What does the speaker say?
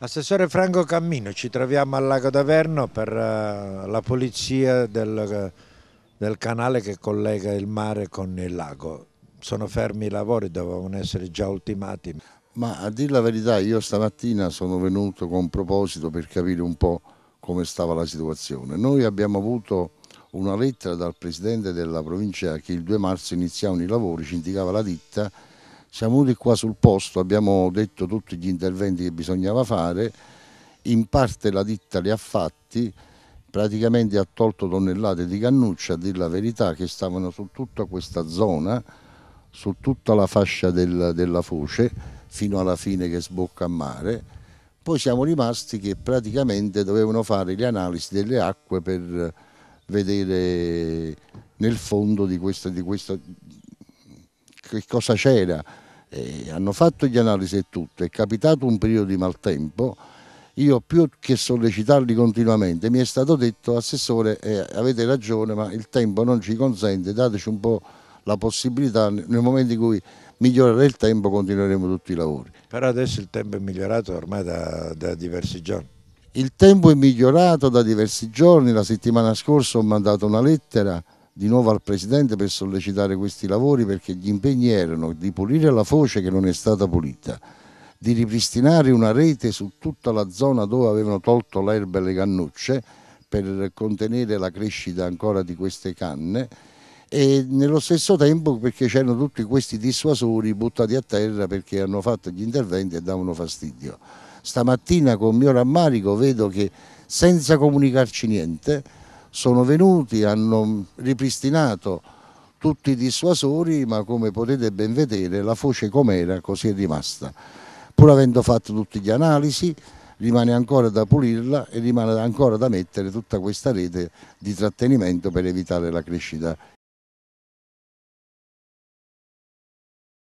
Assessore Franco Cammino, ci troviamo al Lago d'Averno per uh, la pulizia del, eh, del, canale che collega il mare con il lago. Sono fermi i lavori, dovevano essere già ultimati. Ma a dire la verità io stamattina sono venuto con proposito per capire un po' come stava la situazione. Noi abbiamo avuto una lettera dal presidente della provincia che il 2 marzo iniziavano i lavori, ci indicava la ditta siamo venuti qua sul posto, abbiamo detto tutti gli interventi che bisognava fare, in parte la ditta li ha fatti, praticamente ha tolto tonnellate di cannuccia, a dire la verità, che stavano su tutta questa zona, su tutta la fascia del, della foce, fino alla fine che sbocca a mare. Poi siamo rimasti che praticamente dovevano fare le analisi delle acque per vedere nel fondo di questa, di questa che cosa c'era. Eh, hanno fatto gli analisi e tutto, è capitato un periodo di maltempo, io più che sollecitarli continuamente mi è stato detto assessore eh, avete ragione ma il tempo non ci consente, dateci un po' la possibilità nel momento in cui migliorerà il tempo continueremo tutti i lavori. Però adesso il tempo è migliorato ormai da, da diversi giorni. Il tempo è migliorato da diversi giorni, la settimana scorsa ho mandato una lettera di nuovo al Presidente per sollecitare questi lavori perché gli impegni erano di pulire la foce che non è stata pulita, di ripristinare una rete su tutta la zona dove avevano tolto l'erba e le cannucce per contenere la crescita ancora di queste canne e nello stesso tempo perché c'erano tutti questi dissuasori buttati a terra perché hanno fatto gli interventi e davano fastidio. Stamattina con mio rammarico vedo che senza comunicarci niente sono venuti, hanno ripristinato tutti i dissuasori, ma come potete ben vedere la foce com'era così è rimasta. Pur avendo fatto tutte le analisi, rimane ancora da pulirla e rimane ancora da mettere tutta questa rete di trattenimento per evitare la crescita